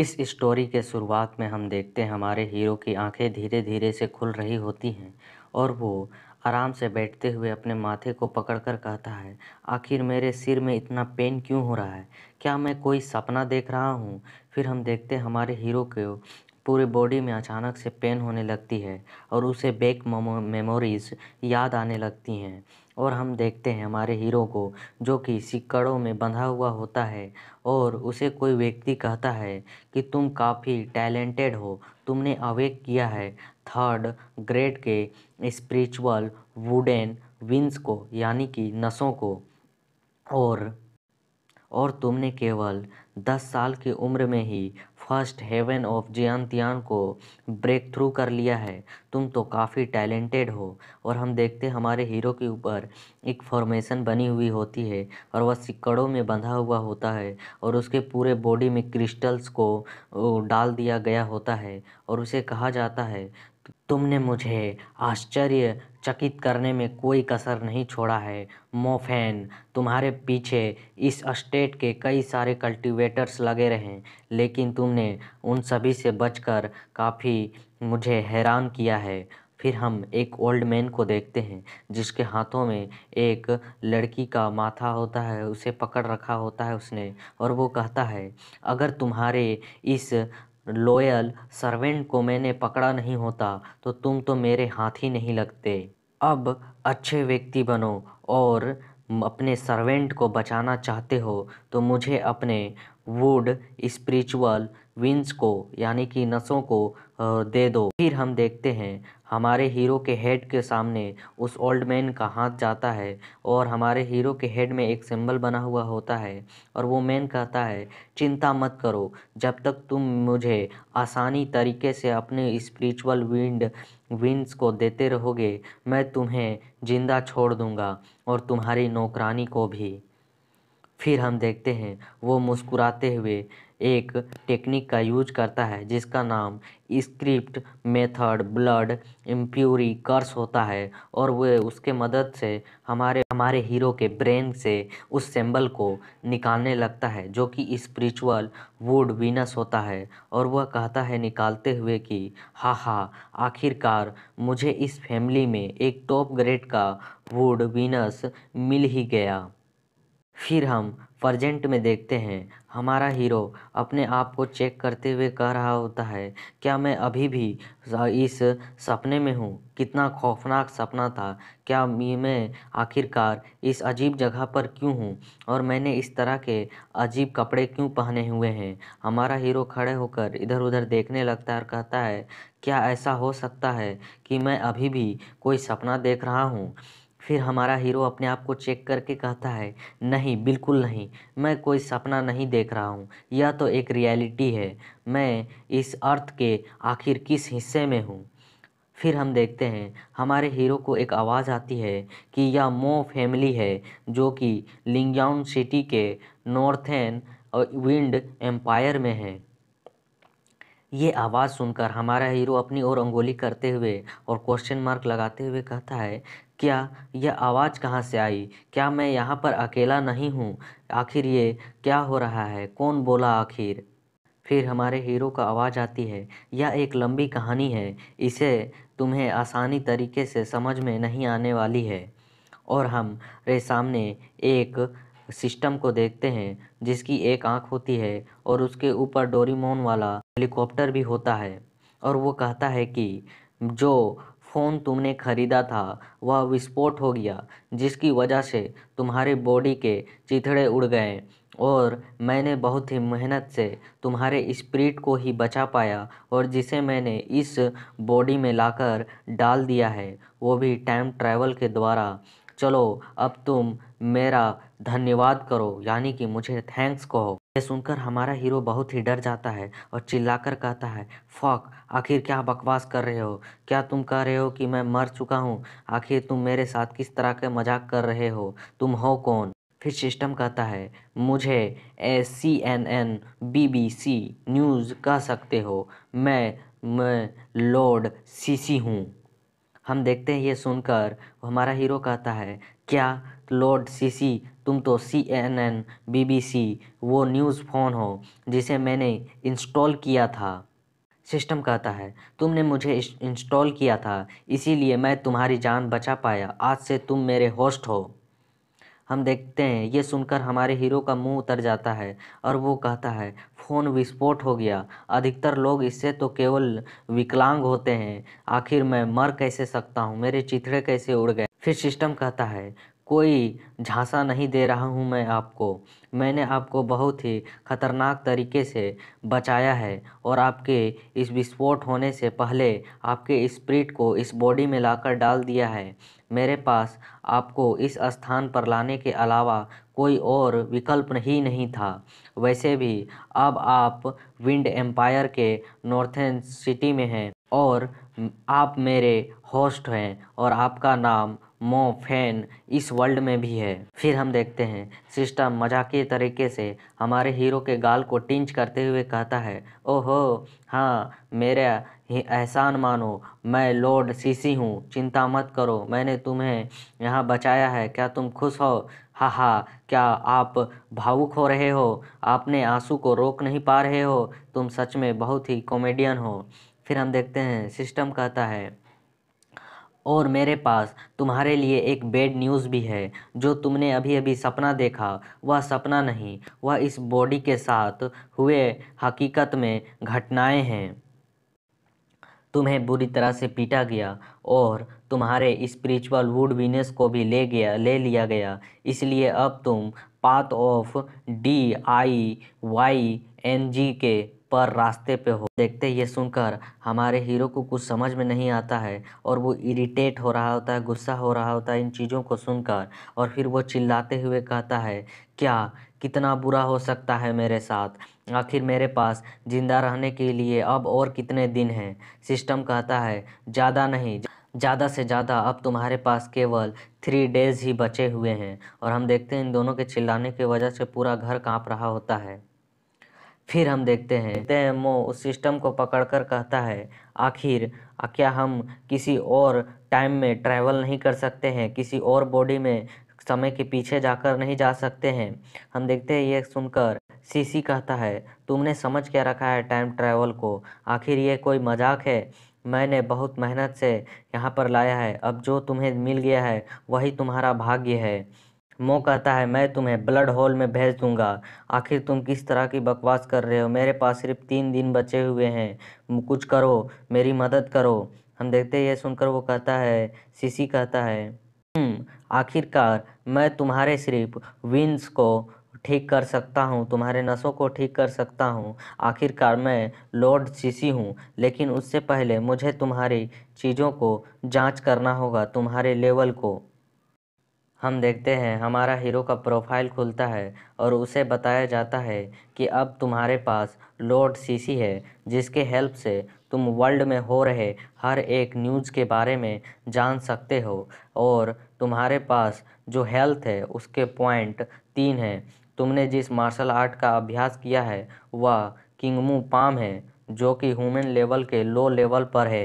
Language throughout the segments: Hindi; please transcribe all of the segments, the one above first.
इस स्टोरी के शुरुआत में हम देखते हैं हमारे हीरो की आंखें धीरे धीरे से खुल रही होती हैं और वो आराम से बैठते हुए अपने माथे को पकड़कर कहता है आखिर मेरे सिर में इतना पेन क्यों हो रहा है क्या मैं कोई सपना देख रहा हूँ फिर हम देखते हैं हमारे हीरो को पूरे बॉडी में अचानक से पेन होने लगती है और उसे बैक मेमोरीज़ याद आने लगती हैं और हम देखते हैं हमारे हीरो को जो कि सिक्कड़ों में बंधा हुआ होता है और उसे कोई व्यक्ति कहता है कि तुम काफ़ी टैलेंटेड हो तुमने अवेक किया है थर्ड ग्रेड के स्पिरिचुअल वुडेन विंस को यानी कि नसों को और और तुमने केवल दस साल की उम्र में ही first heaven of Jian Tian को ब्रेक थ्रू कर लिया है तुम तो काफ़ी टैलेंटेड हो और हम देखते हमारे हीरो के ऊपर एक फॉर्मेशन बनी हुई होती है और वह सिक्कड़ों में बंधा हुआ होता है और उसके पूरे बॉडी में क्रिस्टल्स को डाल दिया गया होता है और उसे कहा जाता है तुमने मुझे आश्चर्यचकित करने में कोई कसर नहीं छोड़ा है मोफेन तुम्हारे पीछे इस स्टेट के कई सारे कल्टीवेटर्स लगे रहे लेकिन तुमने उन सभी से बचकर काफ़ी मुझे हैरान किया है फिर हम एक ओल्ड मैन को देखते हैं जिसके हाथों में एक लड़की का माथा होता है उसे पकड़ रखा होता है उसने और वो कहता है अगर तुम्हारे इस लॉयल सर्वेंट को मैंने पकड़ा नहीं होता तो तुम तो मेरे हाथ ही नहीं लगते अब अच्छे व्यक्ति बनो और अपने सर्वेंट को बचाना चाहते हो तो मुझे अपने वुड स्पिरिचुअल विंस को यानी कि नसों को दे दो फिर हम देखते हैं हमारे हीरो के हेड के सामने उस ओल्ड मैन का हाथ जाता है और हमारे हीरो के हेड में एक सिंबल बना हुआ होता है और वो मैन कहता है चिंता मत करो जब तक तुम मुझे आसानी तरीके से अपने स्पिरिचुअल विंड विंस को देते रहोगे मैं तुम्हें ज़िंदा छोड़ दूँगा और तुम्हारी नौकरानी को भी फिर हम देखते हैं वो मुस्कुराते हुए एक टेक्निक का यूज करता है जिसका नाम script method blood impurity curse होता है और वे उसके मदद से हमारे हमारे हीरो के ब्रेन से उस सिंबल को निकालने लगता है जो कि स्पिरिचुअल वुड वीनस होता है और वह कहता है निकालते हुए कि हा हा आखिरकार मुझे इस फैमिली में एक टॉप ग्रेड का वुड वीनस मिल ही गया फिर हम प्रजेंट में देखते हैं हमारा हीरो अपने आप को चेक करते हुए कह रहा होता है क्या मैं अभी भी इस सपने में हूँ कितना खौफनाक सपना था क्या मैं आखिरकार इस अजीब जगह पर क्यों हूँ और मैंने इस तरह के अजीब कपड़े क्यों पहने हुए हैं हमारा हीरो खड़े होकर इधर उधर देखने लगता है और कहता है क्या ऐसा हो सकता है कि मैं अभी भी कोई सपना देख रहा हूँ फिर हमारा हीरो अपने आप को चेक करके कहता है नहीं बिल्कुल नहीं मैं कोई सपना नहीं देख रहा हूँ यह तो एक रियलिटी है मैं इस अर्थ के आखिर किस हिस्से में हूँ फिर हम देखते हैं हमारे हीरो को एक आवाज़ आती है कि यह मो फैमिली है जो कि लिंगयाउन सिटी के नॉर्थन विंड एम्पायर में है ये आवाज़ सुनकर हमारा हीरो अपनी ओर अंगोली करते हुए और क्वेश्चन मार्क लगाते हुए कहता है क्या यह आवाज़ कहाँ से आई क्या मैं यहाँ पर अकेला नहीं हूँ आखिर ये क्या हो रहा है कौन बोला आखिर फिर हमारे हीरो का आवाज़ आती है यह एक लंबी कहानी है इसे तुम्हें आसानी तरीके से समझ में नहीं आने वाली है और हम रे सामने एक सिस्टम को देखते हैं जिसकी एक आंख होती है और उसके ऊपर डोरीमोन वाला हेलीकॉप्टर भी होता है और वो कहता है कि जो फ़ोन तुमने खरीदा था वह विस्फोट हो गया जिसकी वजह से तुम्हारे बॉडी के चिथड़े उड़ गए और मैंने बहुत ही मेहनत से तुम्हारे स्प्रिट को ही बचा पाया और जिसे मैंने इस बॉडी में लाकर डाल दिया है वो भी टाइम ट्रैवल के द्वारा चलो अब तुम मेरा धन्यवाद करो यानी कि मुझे थैंक्स कहो ये सुनकर हमारा हीरो बहुत ही डर जाता है और चिल्लाकर कहता है फॉक आखिर क्या बकवास कर रहे हो क्या तुम कह रहे हो कि मैं मर चुका हूँ आखिर तुम मेरे साथ किस तरह के मजाक कर रहे हो तुम हो कौन फिर सिस्टम कहता है मुझे A C N N B B C news कह सकते हो मैं, मैं लॉर्ड सीसी हूँ हम देखते हैं ये सुनकर हमारा हीरो कहता है क्या लॉर्ड सी तुम तो C N N B B C वो न्यूज़ फ़ोन हो जिसे मैंने इंस्टॉल किया था सिस्टम कहता है तुमने मुझे इंस्टॉल किया था इसीलिए मैं तुम्हारी जान बचा पाया आज से तुम मेरे होस्ट हो हम देखते हैं ये सुनकर हमारे हीरो का मुंह उतर जाता है और वो कहता है फ़ोन विस्फोट हो गया अधिकतर लोग इससे तो केवल विकलांग होते हैं आखिर मैं मर कैसे सकता हूँ मेरे चिथड़े कैसे उड़ गए फिर सिस्टम कहता है कोई झांसा नहीं दे रहा हूँ मैं आपको मैंने आपको बहुत ही ख़तरनाक तरीके से बचाया है और आपके इस विस्फोट होने से पहले आपके स्प्रिट को इस बॉडी में लाकर डाल दिया है मेरे पास आपको इस स्थान पर लाने के अलावा कोई और विकल्प ही नहीं था वैसे भी अब आप विंड एम्पायर के नॉर्थन सिटी में हैं और आप मेरे होस्ट हैं और आपका नाम मो फैन इस वर्ल्ड में भी है फिर हम देखते हैं सिस्टम मज़ाक तरीके से हमारे हीरो के गाल को टिंच करते हुए कहता है ओहो हाँ मेरा एहसान मानो मैं लॉर्ड सीसी हूँ चिंता मत करो मैंने तुम्हें यहाँ बचाया है क्या तुम खुश हो हा हा क्या आप भावुक हो रहे हो आपने आंसू को रोक नहीं पा रहे हो तुम सच में बहुत ही कॉमेडियन हो फिर हम देखते हैं सिस्टम कहता है और मेरे पास तुम्हारे लिए एक बेड न्यूज़ भी है जो तुमने अभी अभी सपना देखा वह सपना नहीं वह इस बॉडी के साथ हुए हकीकत में घटनाएं हैं तुम्हें बुरी तरह से पीटा गया और तुम्हारे स्पिरिचुअल विनेस को भी ले गया ले लिया गया इसलिए अब तुम path of D I Y N G के पर रास्ते पे हो देखते ये सुनकर हमारे हीरो को कुछ समझ में नहीं आता है और वो इरिटेट हो रहा होता है गुस्सा हो रहा होता है इन चीज़ों को सुनकर और फिर वो चिल्लाते हुए कहता है क्या कितना बुरा हो सकता है मेरे साथ आखिर मेरे पास ज़िंदा रहने के लिए अब और कितने दिन हैं सिस्टम कहता है ज़्यादा नहीं ज़्यादा से ज़्यादा अब तुम्हारे पास केवल थ्री डेज़ ही बचे हुए हैं और हम देखते हैं इन दोनों के चिल्लाने की वजह से पूरा घर कांप रहा होता है फिर हम देखते हैं मो उस सिस्टम को पकड़कर कहता है आखिर क्या हम किसी और टाइम में ट्रैवल नहीं कर सकते हैं किसी और बॉडी में समय के पीछे जाकर नहीं जा सकते हैं हम देखते हैं ये सुनकर सीसी कहता है तुमने समझ क्या रखा है टाइम ट्रैवल को आखिर ये कोई मजाक है मैंने बहुत मेहनत से यहाँ पर लाया है अब जो तुम्हें मिल गया है वही तुम्हारा भाग्य है मो कहता है मैं तुम्हें ब्लड होल में भेज दूंगा आखिर तुम किस तरह की बकवास कर रहे हो मेरे पास सिर्फ तीन दिन बचे हुए हैं कुछ करो मेरी मदद करो हम देखते ये सुनकर वो कहता है सीसी कहता है हम्म, आखिरकार मैं तुम्हारे सिर्फ विंस को ठीक कर सकता हूँ तुम्हारे नसों को ठीक कर सकता हूँ आखिरकार मैं लॉर्ड सीसी हूँ लेकिन उससे पहले मुझे तुम्हारी चीज़ों को जांच करना होगा तुम्हारे लेवल को हम देखते हैं हमारा हीरो का प्रोफाइल खुलता है और उसे बताया जाता है कि अब तुम्हारे पास लोड सीसी है जिसके हेल्प से तुम वर्ल्ड में हो रहे हर एक न्यूज़ के बारे में जान सकते हो और तुम्हारे पास जो हेल्थ है उसके पॉइंट तीन हैं तुमने जिस मार्शल आर्ट का अभ्यास किया है वह किंगमू पाम है जो कि ह्यूमन लेवल के लो लेवल पर है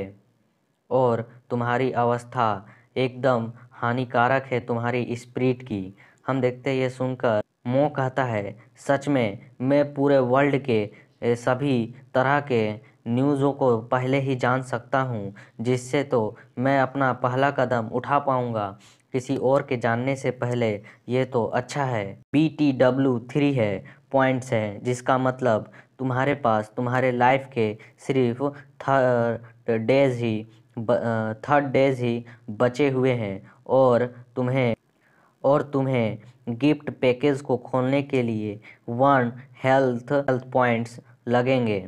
और तुम्हारी अवस्था एकदम हानिकारक है तुम्हारी स्प्रीट की हम देखते हैं ये सुनकर मो कहता है सच में मैं पूरे वर्ल्ड के सभी तरह के न्यूज़ों को पहले ही जान सकता हूँ जिससे तो मैं अपना पहला कदम उठा पाऊँगा किसी और के जानने से पहले ये तो अच्छा है बी टी डब्ल्यू थ्री है पॉइंट्स है जिसका मतलब तुम्हारे पास तुम्हारे लाइफ के सिर्फ थर्ड डेज ही थर्ड डेज ही बचे हुए हैं और तुम्हें और तुम्हें गिफ्ट पैकेज को खोलने के लिए वन हेल्थ हेल्थ पॉइंट्स लगेंगे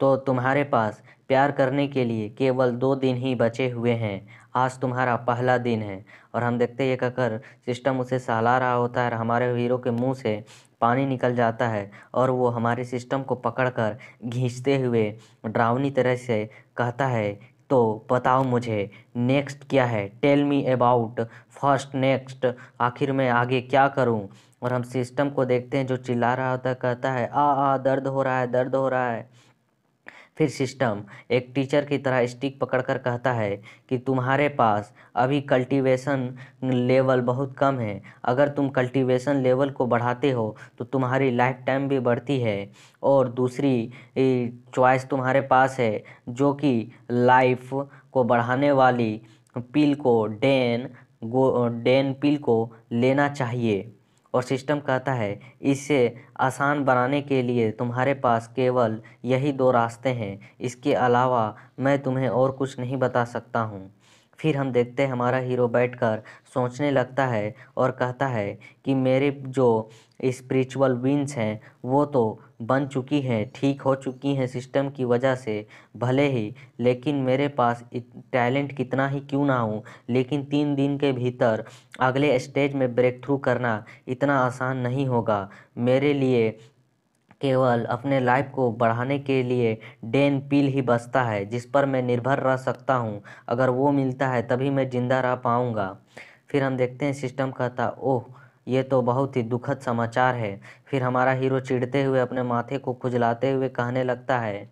तो तुम्हारे पास प्यार करने के लिए केवल दो दिन ही बचे हुए हैं आज तुम्हारा पहला दिन है और हम देखते ये कहकर सिस्टम उसे सहला रहा होता है और हमारे हीरो के मुंह से पानी निकल जाता है और वो हमारे सिस्टम को पकड़कर घींचते हुए ड्रावनी तरह से कहता है तो बताओ मुझे नेक्स्ट क्या है tell me about first next आखिर मैं आगे क्या करूं और हम सिस्टम को देखते हैं जो चिल्ला रहा होता कहता है आ आ दर्द हो रहा है दर्द हो रहा है फिर सिस्टम एक टीचर की तरह स्टिक पकड़कर कहता है कि तुम्हारे पास अभी कल्टीवेशन लेवल बहुत कम है अगर तुम कल्टीवेशन लेवल को बढ़ाते हो तो तुम्हारी लाइफ टाइम भी बढ़ती है और दूसरी चॉइस तुम्हारे पास है जो कि लाइफ को बढ़ाने वाली पिल को डेन गो डेन पिल को लेना चाहिए और सिस्टम कहता है इसे आसान बनाने के लिए तुम्हारे पास केवल यही दो रास्ते हैं इसके अलावा मैं तुम्हें और कुछ नहीं बता सकता हूँ फिर हम देखते हैं हमारा हीरो बैठकर सोचने लगता है और कहता है कि मेरे जो स्पिरिचुअल विंग्स हैं वो तो बन चुकी हैं ठीक हो चुकी हैं सिस्टम की वजह से भले ही लेकिन मेरे पास टैलेंट कितना ही क्यों ना हो लेकिन तीन दिन के भीतर अगले स्टेज में ब्रेक थ्रू करना इतना आसान नहीं होगा मेरे लिए केवल अपने लाइफ को बढ़ाने के लिए डेन पिल ही बचता है जिस पर मैं निर्भर रह सकता हूँ अगर वो मिलता है तभी मैं ज़िंदा रह पाऊँगा फिर हम देखते हैं सिस्टम कहता ओह ये तो बहुत ही दुखद समाचार है फिर हमारा हीरो चिढ़ते हुए अपने माथे को खुजलाते हुए कहने लगता है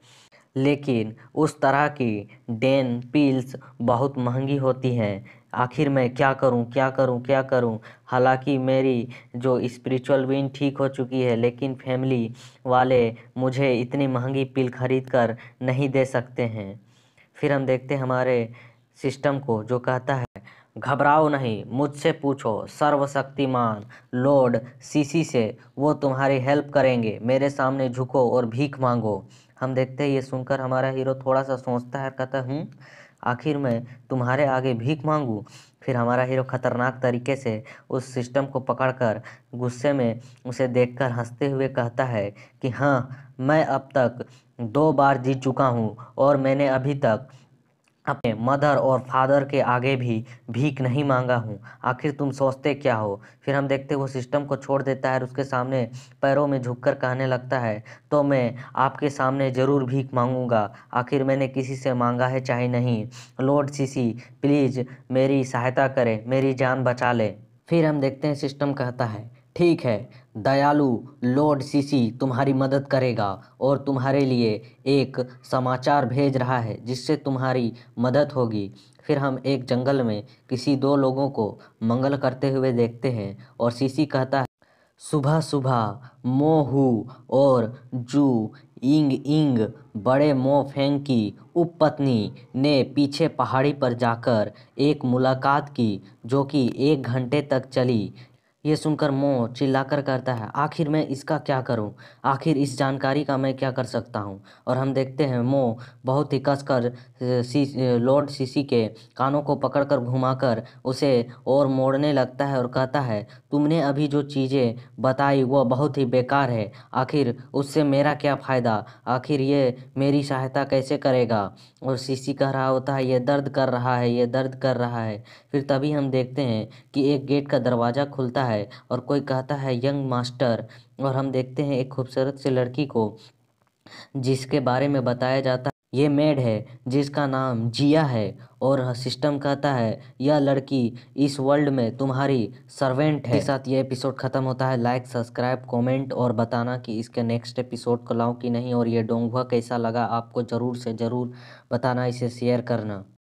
लेकिन उस तरह की डेन पील्स बहुत महंगी होती हैं आखिर मैं क्या करूं क्या करूं क्या करूं हालांकि मेरी जो स्पिरिचुअल विन ठीक हो चुकी है लेकिन फैमिली वाले मुझे इतनी महंगी पिल खरीद कर नहीं दे सकते हैं फिर हम देखते हैं हमारे सिस्टम को जो कहता है घबराओ नहीं मुझसे पूछो सर्वशक्तिमान लॉर्ड सीसी से वो तुम्हारी हेल्प करेंगे मेरे सामने झुको और भीख मांगो हम देखते हैं ये सुनकर हमारा हीरो थोड़ा सा सोचता है कहता हूँ आखिर मैं तुम्हारे आगे भीख मांगूँ फिर हमारा हीरो खतरनाक तरीके से उस सिस्टम को पकड़कर गुस्से में उसे देखकर हंसते हुए कहता है कि हाँ मैं अब तक दो बार जीत चुका हूँ और मैंने अभी तक अपने मदर और फादर के आगे भी भीख नहीं मांगा हूँ आखिर तुम सोचते क्या हो फिर हम देखते वो सिस्टम को छोड़ देता है और उसके सामने पैरों में झुककर कहने लगता है तो मैं आपके सामने ज़रूर भीख मांगूंगा आखिर मैंने किसी से मांगा है चाहे नहीं लॉर्ड सीसी प्लीज़ मेरी सहायता करें मेरी जान बचा लें फिर हम देखते हैं सिस्टम कहता है ठीक है दयालु लॉर्ड सीसी तुम्हारी मदद करेगा और तुम्हारे लिए एक समाचार भेज रहा है जिससे तुम्हारी मदद होगी फिर हम एक जंगल में किसी दो लोगों को मंगल करते हुए देखते हैं और सीसी कहता है सुबह सुबह मोहू और जू इंग इंग बड़े फेंग की उपपत्नी ने पीछे पहाड़ी पर जाकर एक मुलाकात की जो कि एक घंटे तक चली ये सुनकर मोह चिल्लाकर करता है आखिर मैं इसका क्या करूं? आखिर इस जानकारी का मैं क्या कर सकता हूं? और हम देखते हैं मोह बहुत ही कसकर सी लॉर्ड सीसी के कानों को पकड़कर घुमाकर उसे और मोड़ने लगता है और कहता है तुमने अभी जो चीज़ें बताई वह बहुत ही बेकार है आखिर उससे मेरा क्या फ़ायदा आखिर ये मेरी सहायता कैसे करेगा और सीसी कह रहा होता है ये दर्द कर रहा है ये दर्द कर रहा है फिर तभी हम देखते हैं कि एक गेट का दरवाज़ा खुलता है है और कोई कहता है यंग मास्टर और हम देखते हैं एक खूबसूरत सी लड़की को जिसके बारे में बताया जाता है ये मेड है जिसका नाम जिया है और सिस्टम कहता है यह लड़की इस वर्ल्ड में तुम्हारी सर्वेंट है साथ ये एपिसोड ख़त्म होता है लाइक सब्सक्राइब कमेंट और बताना कि इसके नेक्स्ट एपिसोड को लाऊं कि नहीं और ये डोंगवा कैसा लगा आपको ज़रूर से ज़रूर बताना इसे शेयर करना